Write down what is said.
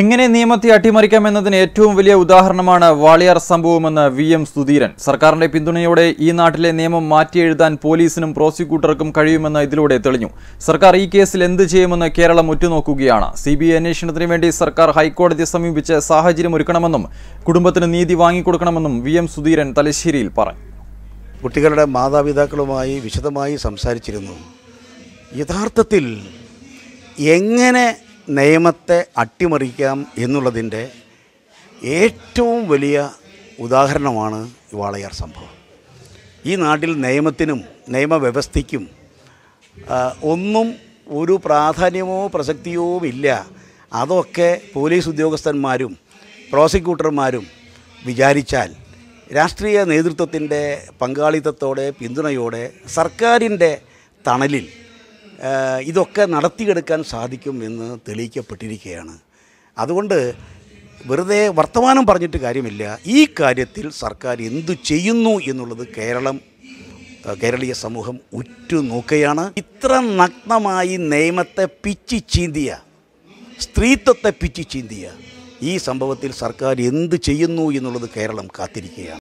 എങ്ങനെ നിയമത്തെ എന്നതിന് ഏറ്റവും വലിയ ഉദാഹരണമാണ് വാളിയാർ സംഭവമെന്ന് വി എം സുധീരൻ സർക്കാരിന്റെ പിന്തുണയോടെ ഈ നാട്ടിലെ നിയമം മാറ്റിയെഴുതാൻ പോലീസിനും പ്രോസിക്യൂട്ടർക്കും കഴിയുമെന്ന് ഇതിലൂടെ തെളിഞ്ഞു സർക്കാർ ഈ കേസിൽ എന്ത് ചെയ്യുമെന്ന് കേരളം ഉറ്റുനോക്കുകയാണ് സി ബി അന്വേഷണത്തിന് വേണ്ടി സർക്കാർ ഹൈക്കോടതിയെ സമീപിച്ച് സാഹചര്യം ഒരുക്കണമെന്നും കുടുംബത്തിന് നീതി വാങ്ങിക്കൊടുക്കണമെന്നും വി എം സുധീരൻ തലശ്ശേരിയിൽ പറഞ്ഞു കുട്ടികളുടെ മാതാപിതാക്കളുമായി വിശദമായി സംസാരിച്ചിരുന്നു യഥാർത്ഥത്തിൽ എങ്ങനെ നിയമത്തെ അട്ടിമറിക്കാം എന്നുള്ളതിൻ്റെ ഏറ്റവും വലിയ ഉദാഹരണമാണ് വാളയാർ സംഭവം ഈ നാട്ടിൽ നിയമത്തിനും നിയമവ്യവസ്ഥയ്ക്കും ഒന്നും ഒരു പ്രാധാന്യമോ പ്രസക്തിയോ ഇല്ല അതൊക്കെ പോലീസ് ഉദ്യോഗസ്ഥന്മാരും പ്രോസിക്യൂട്ടർമാരും വിചാരിച്ചാൽ രാഷ്ട്രീയ നേതൃത്വത്തിൻ്റെ പങ്കാളിത്തത്തോടെ പിന്തുണയോടെ സർക്കാരിൻ്റെ തണലിൽ ഇതൊക്കെ നടത്തിയെടുക്കാൻ സാധിക്കും എന്ന് തെളിയിക്കപ്പെട്ടിരിക്കുകയാണ് അതുകൊണ്ട് വെറുതെ വർത്തമാനം പറഞ്ഞിട്ട് കാര്യമില്ല ഈ കാര്യത്തിൽ സർക്കാർ എന്തു ചെയ്യുന്നു എന്നുള്ളത് കേരളം കേരളീയ സമൂഹം ഉറ്റുനോക്കുകയാണ് ഇത്ര നഗ്നമായി നിയമത്തെ പിച്ചി ചീന്തിയ സ്ത്രീത്വത്തെ പിച്ചി ചീന്തിയ ഈ സംഭവത്തിൽ സർക്കാർ എന്ത് ചെയ്യുന്നു എന്നുള്ളത് കേരളം കാത്തിരിക്കുകയാണ്